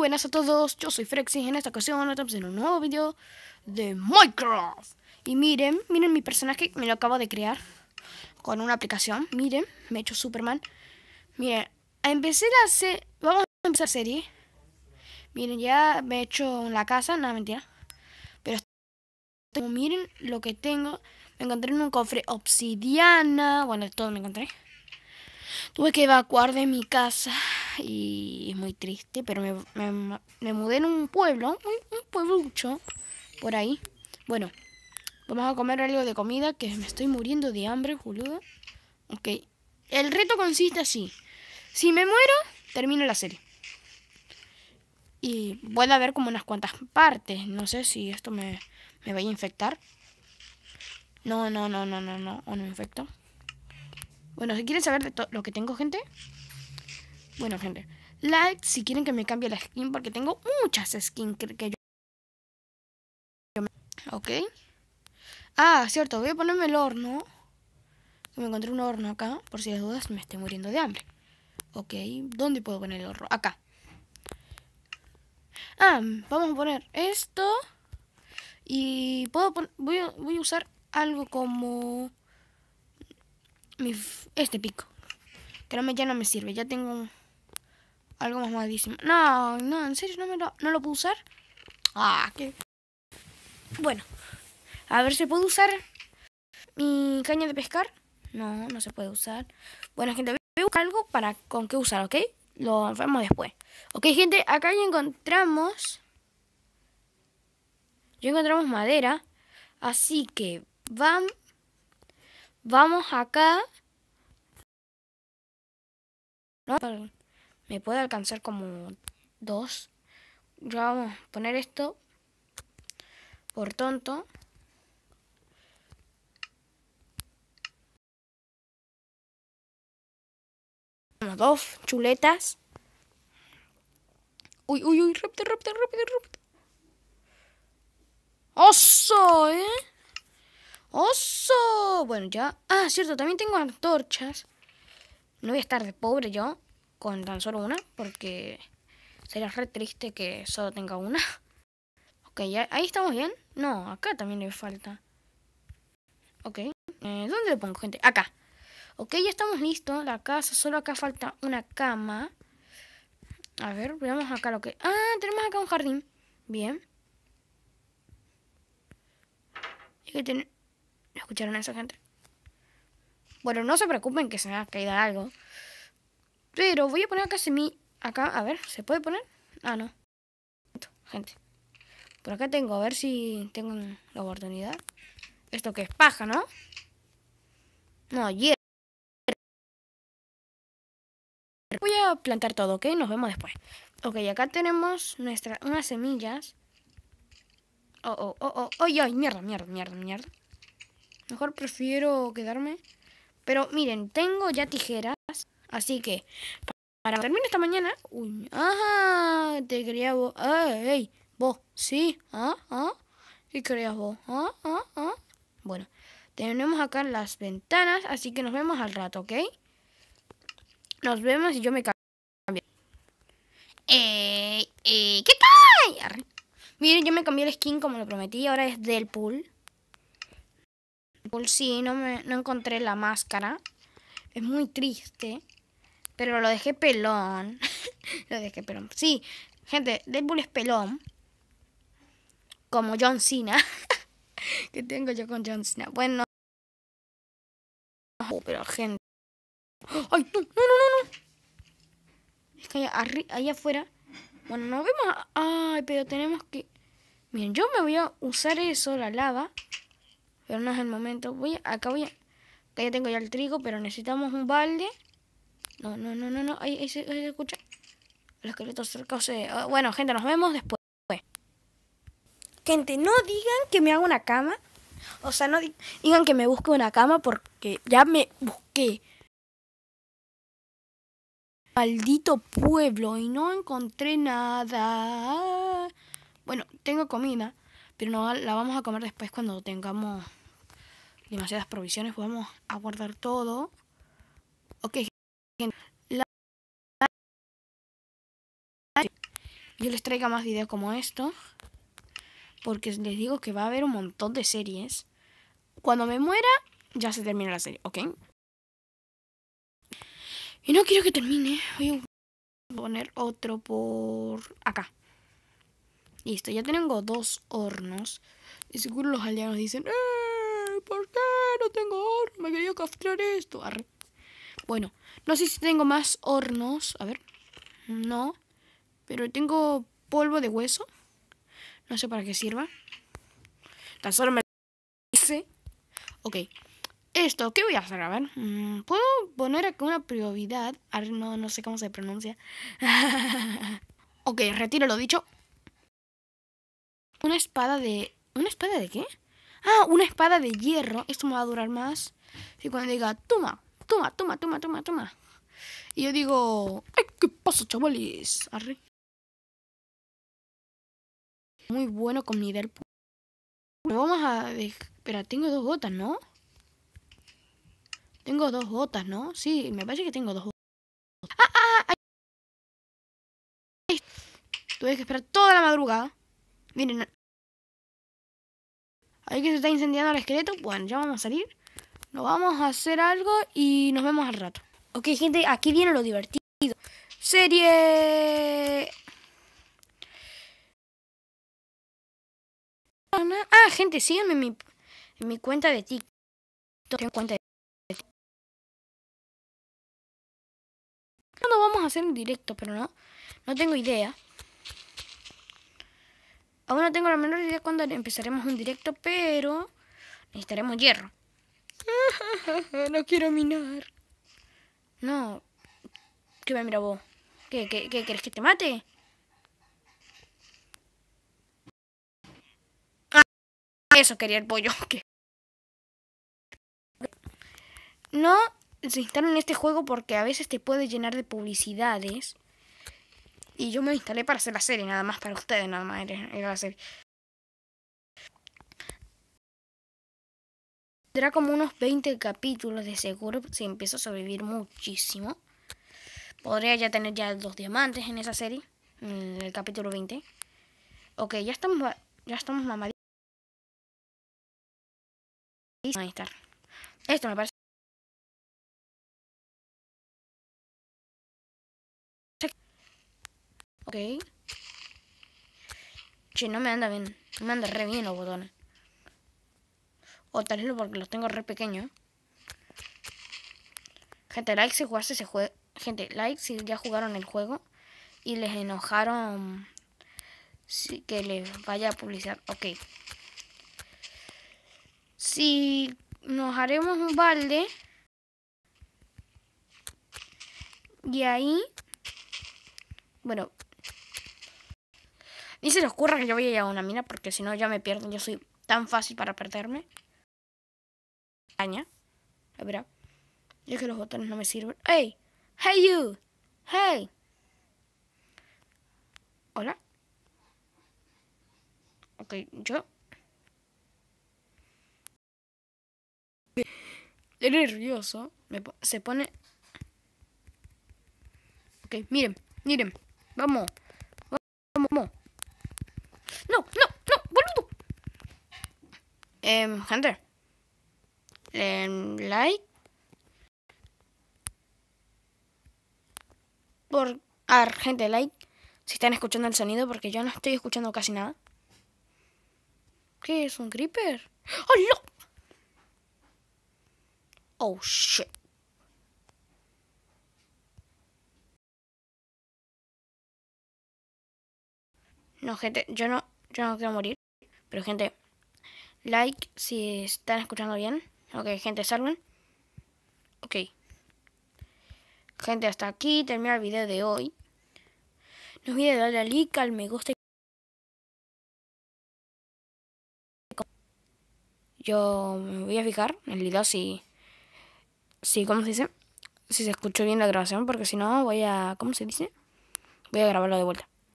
buenas a todos, yo soy Y en esta ocasión estamos en un nuevo video de Minecraft Y miren, miren mi personaje, me lo acabo de crear con una aplicación, miren, me he hecho Superman Miren, empecé a hacer, vamos a empezar serie Miren, ya me he hecho la casa, nada, mentira Pero miren lo que tengo, me encontré en un cofre obsidiana, bueno, de todo me encontré Tuve que evacuar de mi casa y es muy triste, pero me, me, mudé en un pueblo, un, pueblucho, por ahí. Bueno, vamos a comer algo de comida que me estoy muriendo de hambre, boludo. Ok, el reto consiste así. Si me muero, termino la serie. Y puede haber como unas cuantas partes. No sé si esto me, me vaya a infectar. No, no, no, no, no, no, no me infecto. Bueno, si quieren saber de lo que tengo, gente, bueno, gente, like si quieren que me cambie la skin porque tengo muchas skins que, yo... Ok. Ah, cierto, voy a ponerme el horno. Me encontré un horno acá, por si las dudas me estoy muriendo de hambre. Ok, ¿dónde puedo poner el horno? Acá. Ah, vamos a poner esto. Y puedo voy voy a usar algo como mi este pico. Que ya no me sirve, ya tengo algo más malísimo. No, no, en serio, no, me lo, no lo puedo usar. Ah, qué. Bueno, a ver, si puedo usar mi caña de pescar? No, no se puede usar. Bueno, gente, voy a buscar algo para con qué usar, ¿ok? Lo vemos después. Ok, gente, acá ya encontramos... Ya encontramos madera. Así que van, vamos acá. No, me puede alcanzar como dos. Yo vamos a poner esto por tonto. dos chuletas. Uy, uy, uy, rápido, rápido, rápido, rápido. ¡Oso, eh! ¡Oso! Bueno, ya. Ah, cierto, también tengo antorchas. No voy a estar de pobre yo con tan solo una, porque sería re triste que solo tenga una. Ok, ¿ya? ahí estamos bien. No, acá también le falta. Ok, eh, ¿dónde le pongo, gente? Acá. Ok, ya estamos listos. La casa, solo acá falta una cama. A ver, veamos acá lo que... Ah, tenemos acá un jardín. Bien. Ten... ¿Escucharon a esa gente? Bueno, no se preocupen que se me caído caído algo. Pero voy a poner acá semi... Acá, a ver, ¿se puede poner? Ah, no. Gente. Por acá tengo, a ver si tengo la oportunidad. Esto que es paja, ¿no? No, hierro. Voy a plantar todo, ¿ok? Nos vemos después. Ok, acá tenemos nuestras unas semillas. Oh, oh, oh, oh, oh, ay, mierda, mierda, mierda, mierda. Mejor prefiero quedarme. Pero miren, tengo ya tijeras. Así que, para terminar esta mañana. Uy, ajá, te quería vos. ¡Ey! Vos, sí, ah, ah. ¿Qué querías vos? Ah, ah, ah. Bueno, tenemos acá las ventanas, así que nos vemos al rato, ¿ok? Nos vemos y yo me cambio. Eh, eh, ¿Qué tal? Miren, yo me cambié el skin como lo prometí, ahora es del pool. Del pool sí, no, me, no encontré la máscara. Es muy triste. Pero lo dejé pelón. lo dejé pelón. Sí, gente, Deadpool es pelón. Como John Cena. que tengo yo con John Cena. Bueno. Oh, pero gente. ¡Ay, no, no, no, no! Es que allá, allá afuera. Bueno, no vemos. ¡Ay, pero tenemos que. Miren, yo me voy a usar eso, la lava. Pero no es el momento. Voy Acá voy Acá ya tengo ya el trigo, pero necesitamos un balde. No, no, no, no, no. Ahí, se, escucha. Los esqueletos cercados se... Ah, bueno, gente, nos vemos después. Gente, no digan que me haga una cama. O sea, no digan que me busque una cama porque ya me busqué. Maldito pueblo y no encontré nada. Bueno, tengo comida, pero no la vamos a comer después cuando tengamos demasiadas provisiones. Vamos a guardar todo. Ok, yo les traiga más videos como esto. Porque les digo que va a haber un montón de series. Cuando me muera, ya se termina la serie, ¿ok? Y no quiero que termine. Voy a poner otro por acá. Listo, ya tengo dos hornos. Y seguro los aldeanos dicen, ¡Eh! ¿Por qué no tengo horno? Me quería castrar esto. Bueno, no sé si tengo más hornos. A ver. No. Pero tengo polvo de hueso. No sé para qué sirva. Tan solo me... dice, Ok. Esto, ¿qué voy a hacer? A ver. Mm, ¿Puedo poner aquí una prioridad? No, no sé cómo se pronuncia. ok, retiro lo dicho. Una espada de... ¿Una espada de qué? Ah, una espada de hierro. Esto me va a durar más. Y cuando diga, toma, toma, toma, toma, toma, toma. Y yo digo, ay, ¿qué pasa, chavales? Arre. Muy bueno con mi Vamos a... Espera, tengo dos gotas, ¿no? Tengo dos gotas, ¿no? Sí, me parece que tengo dos gotas. ¡Ah, ah! ah Tuve que esperar toda la madrugada. Miren. Ahí que se está incendiando el esqueleto. Bueno, ya vamos a salir. Nos vamos a hacer algo y nos vemos al rato. Ok, gente, aquí viene lo divertido. Serie... Ah, gente, síganme en mi, en mi cuenta de TikTok. Tengo cuenta de TikTok. No vamos a hacer un directo, pero no. No tengo idea. Aún no tengo la menor idea cuándo empezaremos un directo, pero necesitaremos hierro. no quiero minar. No. ¿Qué me mira vos? ¿Qué, qué, qué querés que te mate? Ah, eso quería el pollo. No se instalan este juego porque a veces te puede llenar de publicidades. Y yo me instalé para hacer la serie, nada más para ustedes, nada más Tendrá como unos 20 capítulos de seguro si empiezo a sobrevivir muchísimo. Podría ya tener ya dos diamantes en esa serie, en el capítulo 20. Ok, ya estamos, ya estamos mamaditos. Ahí está. Esto me parece... Ok. Che, no me anda bien. No me anda re bien los botones. O tal lo porque los tengo re pequeño. Gente, like si jugaste ese Gente, like si ya jugaron el juego y les enojaron si que les vaya a publicar. Ok. Si nos haremos un balde y ahí. Bueno. Ni se les ocurra que yo vaya a una mina porque si no ya me pierdo Yo soy tan fácil para perderme. A ver, es ah. que los botones no me sirven. ¡Hey! ¡Hey you! ¡Hey! ¿Hola? Ok, yo. Es nervioso. se pone. Ok, miren, miren. Vamos. Vamos. No, no, no, boludo. Eh, em, Hunter le like por a gente like si están escuchando el sonido porque yo no estoy escuchando casi nada ¿Qué es un creeper? ¡Oh, Oh, shit. No, gente, yo no, yo no quiero morir. Pero, gente, like si están escuchando bien. Ok, gente, salgan. Ok. Gente, hasta aquí termina el video de hoy. No olviden darle a like, al me gusta. Yo me voy a fijar en el video si... Si, ¿cómo se dice? Si se escuchó bien la grabación, porque si no voy a... ¿Cómo se dice? Voy a grabarlo de vuelta.